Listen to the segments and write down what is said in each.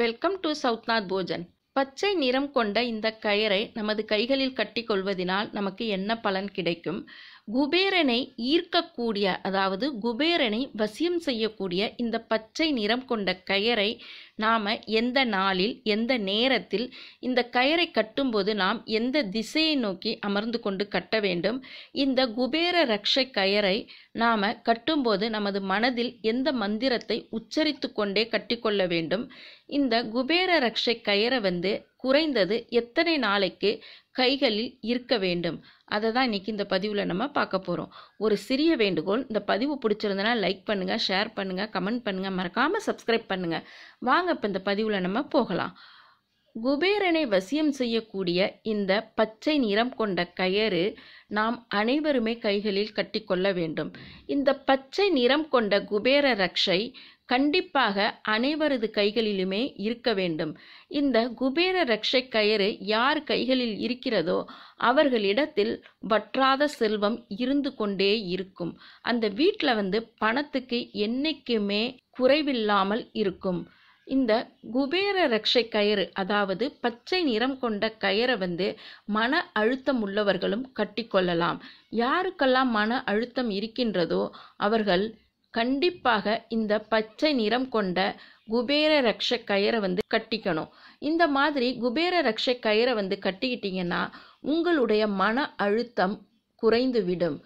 welcome to சவுத்நாத் Bhojan பச்சை நிறம் கொண்ட இந்த கயரை நமது கைகளில் கட்டி கொள்வதினால் நமக்கு என்ன பலன் கிடைக்கும் குபேரனை ஈர்க்கக்கூடிய அதாவது குபேரனை வசியம் செய்யக்கூடிய இந்த பச்சை நிறம் கொண்ட கயரை நாம் எந்த நாளில் எந்த நேரத்தில் இந்த கயரை கட்டும்போது நாம் எந்த திசையை நோக்கி அமர்ந்து கொண்டு கட்ட வேண்டும் இந்த குபேர ரக்ஷை கயரை நாம் கட்டும்போது நமது மனதில் எந்த மந்திரத்தை உச்சரித்து கொண்டே கட்டிக்கொள்ள வேண்டும் இந்த குபேர ரக்ஷை கயரை வந்து குறைந்தது எத்தனை நாளைக்கு கைகளில் இருக்க வேண்டும் அதை தான் இன்றைக்கி இந்த பதிவில் நம்ம பார்க்க போகிறோம் ஒரு சிறிய வேண்டுகோள் இந்த பதிவு பிடிச்சிருந்தனா லைக் பண்ணுங்கள் ஷேர் பண்ணுங்கள் கமெண்ட் பண்ணுங்கள் மறக்காமல் சப்ஸ்கிரைப் பண்ணுங்கள் வாங்க இப்போ இந்த பதிவில் நம்ம போகலாம் குபேரனை வசியம் செய்யக்கூடிய இந்த பச்சை நிறம் கொண்ட கயறு நாம் அனைவருமே கைகளில் கட்டிக்கொள்ள வேண்டும் இந்த பச்சை நிறம் கொண்ட குபேர ரக்ஷை கண்டிப்பாக அனைவரது கைகளிலுமே இருக்க வேண்டும் இந்த குபேர ரக்ஷை கயிறு யார் கைகளில் இருக்கிறதோ அவர்களிடத்தில் வற்றாத செல்வம் இருந்து கொண்டே இருக்கும் அந்த வீட்டில் வந்து பணத்துக்கு என்றைக்குமே குறைவில்லாமல் இருக்கும் இந்த குபேர ரக்ஷை கயிறு அதாவது பச்சை நிறம் கொண்ட கயிறை வந்து மன அழுத்தம் உள்ளவர்களும் கட்டிக்கொள்ளலாம் யாருக்கெல்லாம் மன அழுத்தம் இருக்கின்றதோ அவர்கள் கண்டிப்பாக இந்த பச்சை நிறம் கொண்ட குபேர ரக்ஷ கயிறை வந்து கட்டிக்கணும் இந்த மாதிரி குபேர ரக்ஷ கயிறை வந்து கட்டிக்கிட்டிங்கன்னா உங்களுடைய மன அழுத்தம் குறைந்து விடும்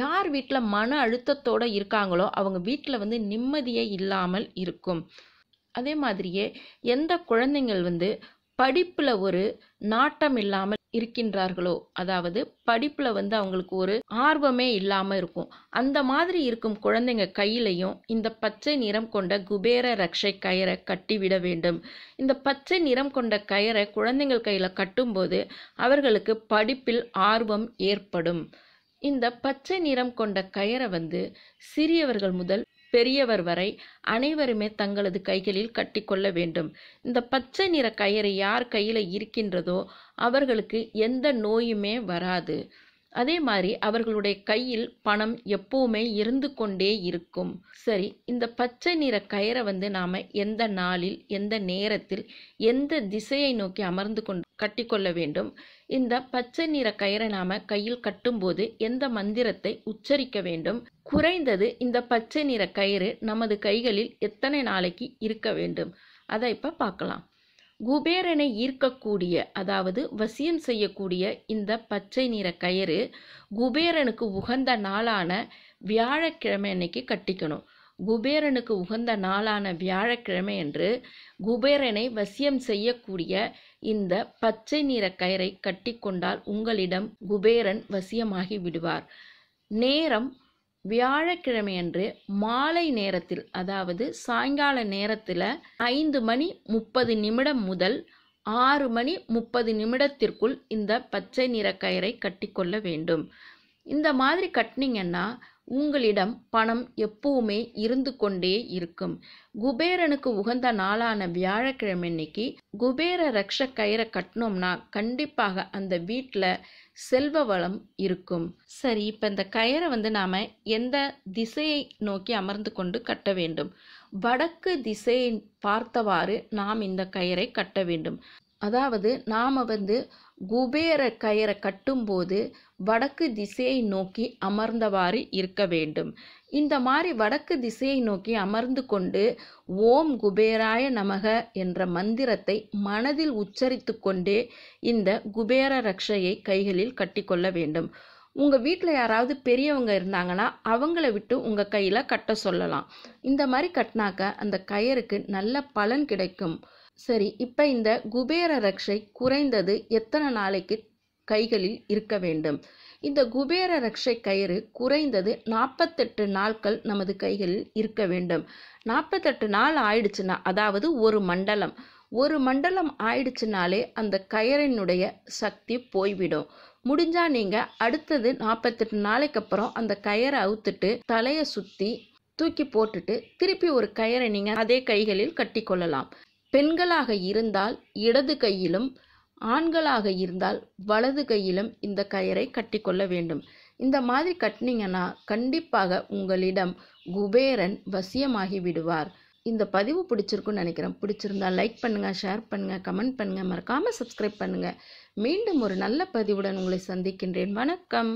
யார் வீட்டில் மன அழுத்தத்தோடு இருக்காங்களோ அவங்க வீட்டில் வந்து நிம்மதியே இல்லாமல் இருக்கும் அதே மாதிரியே எந்த குழந்தைங்கள் வந்து படிப்பில் ஒரு நாட்டம் இல்லாமல் இருக்கின்றார்களோ அதாவது படிப்பில் வந்து அவங்களுக்கு ஒரு ஆர்வமே இல்லாமல் இருக்கும் அந்த மாதிரி இருக்கும் குழந்தைங்க கையிலையும் இந்த பச்சை நிறம் கொண்ட குபேர ரக்ஷை கயரை கட்டிவிட வேண்டும் இந்த பச்சை நிறம் கொண்ட கயரை குழந்தைங்கள் கையில் கட்டும்போது அவர்களுக்கு படிப்பில் ஆர்வம் ஏற்படும் இந்த பச்சை நிறம் கொண்ட கயரை வந்து சிறியவர்கள் முதல் பெரியவர் வரை அனைவருமே தங்களது கைகளில் கட்டிக்கொள்ள வேண்டும் இந்த பச்சை நிற கயிறு யார் கையில் இருக்கின்றதோ அவர்களுக்கு எந்த நோயுமே வராது அதே மாதிரி அவர்களுடைய கையில் பணம் எப்பவுமே இருந்து கொண்டே இருக்கும் சரி இந்த பச்சை நிற கயிறை வந்து நாம் எந்த நாளில் எந்த நேரத்தில் எந்த திசையை நோக்கி அமர்ந்து கொண்டு கட்டிக்கொள்ள வேண்டும் இந்த பச்சை நிற கயிறை நாம கையில் கட்டும்போது எந்த மந்திரத்தை உச்சரிக்க வேண்டும் குறைந்தது இந்த பச்சை நிற கயிறு நமது கைகளில் எத்தனை நாளைக்கு இருக்க வேண்டும் அதை இப்போ பார்க்கலாம் குபேரனை ஈர்க்கக்கூடிய அதாவது வசியம் செய்யக்கூடிய இந்த பச்சை நிற கயிறு குபேரனுக்கு உகந்த நாளான வியாழக்கிழமை அன்னைக்கு கட்டிக்கணும் குபேரனுக்கு உகந்த நாளான வியாழக்கிழமை என்று குபேரனை வசியம் செய்யக்கூடிய இந்த பச்சை நிற கயிறை கட்டிக்கொண்டால் உங்களிடம் குபேரன் வசியமாகி விடுவார் நேரம் வியாழக்கிழமையன்று மாலை நேரத்தில் அதாவது சாயங்கால நேரத்தில் ஐந்து மணி முப்பது நிமிடம் முதல் ஆறு மணி முப்பது நிமிடத்திற்குள் இந்த பச்சை நிற கயிறை கட்டிக்கொள்ள வேண்டும் இந்த மாதிரி கட்டினீங்கன்னா உங்களிடம் பணம் எப்பவுமே இருந்து கொண்டே இருக்கும் குபேரனுக்கு உகந்த நாளான வியாழக்கிழமை இன்னைக்கு குபேர ரக்ஷ கயிறை கட்டினோம்னா கண்டிப்பாக அந்த வீட்டில் செல்வ வளம் இருக்கும் சரி இப்போ இந்த கயிறை வந்து நாம் எந்த திசையை நோக்கி அமர்ந்து கொண்டு கட்ட வேண்டும் வடக்கு திசையை பார்த்தவாறு நாம் இந்த கயிறை கட்ட வேண்டும் அதாவது நாம் வந்து குபேர கயிறை கட்டும்போது வடக்கு திசையை நோக்கி அமர்ந்தவாறு இருக்க வேண்டும் இந்த மாதிரி வடக்கு திசையை நோக்கி அமர்ந்து கொண்டு ஓம் குபேராய நமக என்ற மந்திரத்தை மனதில் உச்சரித்து கொண்டே இந்த குபேர ரக்ஷையை கைகளில் கட்டிக்கொள்ள வேண்டும் உங்கள் வீட்டில் யாராவது பெரியவங்க இருந்தாங்கன்னா அவங்கள விட்டு உங்கள் கையில் கட்ட சொல்லலாம் இந்த மாதிரி கட்டினாக்க அந்த கயிறுக்கு நல்ல பலன் கிடைக்கும் சரி இப்போ இந்த குபேர ரக்ஷை குறைந்தது எத்தனை நாளைக்கு கைகளில் இருக்க வேண்டும் இந்த குபேர ரக்ஷை கயிறு குறைந்தது நாற்பத்தெட்டு நாட்கள் நமது கைகளில் இருக்க வேண்டும் நாற்பத்தெட்டு நாள் ஆயிடுச்சுன்னா அதாவது ஒரு மண்டலம் ஒரு மண்டலம் ஆயிடுச்சுனாலே அந்த கயிறினுடைய சக்தி போய்விடும் முடிஞ்சா நீங்க அடுத்தது நாற்பத்தெட்டு நாளைக்கு அப்புறம் அந்த கயிறை அவுத்துட்டு தலையை சுத்தி தூக்கி போட்டுட்டு திருப்பி ஒரு கயிறை நீங்க அதே கைகளில் கட்டி கொள்ளலாம் பெண்களாக இருந்தால் இடது கையிலும் ஆண்களாக இருந்தால் வலது கையிலும் இந்த கயிறை கட்டிக்கொள்ள வேண்டும் இந்த மாதிரி கட்டினீங்கன்னா கண்டிப்பாக உங்களிடம் குபேரன் வசியமாகி விடுவார் இந்த பதிவு பிடிச்சிருக்குன்னு நினைக்கிறேன் பிடிச்சிருந்தா லைக் பண்ணுங்கள் ஷேர் பண்ணுங்கள் கமெண்ட் பண்ணுங்கள் மறக்காமல் சப்ஸ்கிரைப் பண்ணுங்கள் மீண்டும் ஒரு நல்ல பதிவுடன் உங்களை சந்திக்கின்றேன் வணக்கம்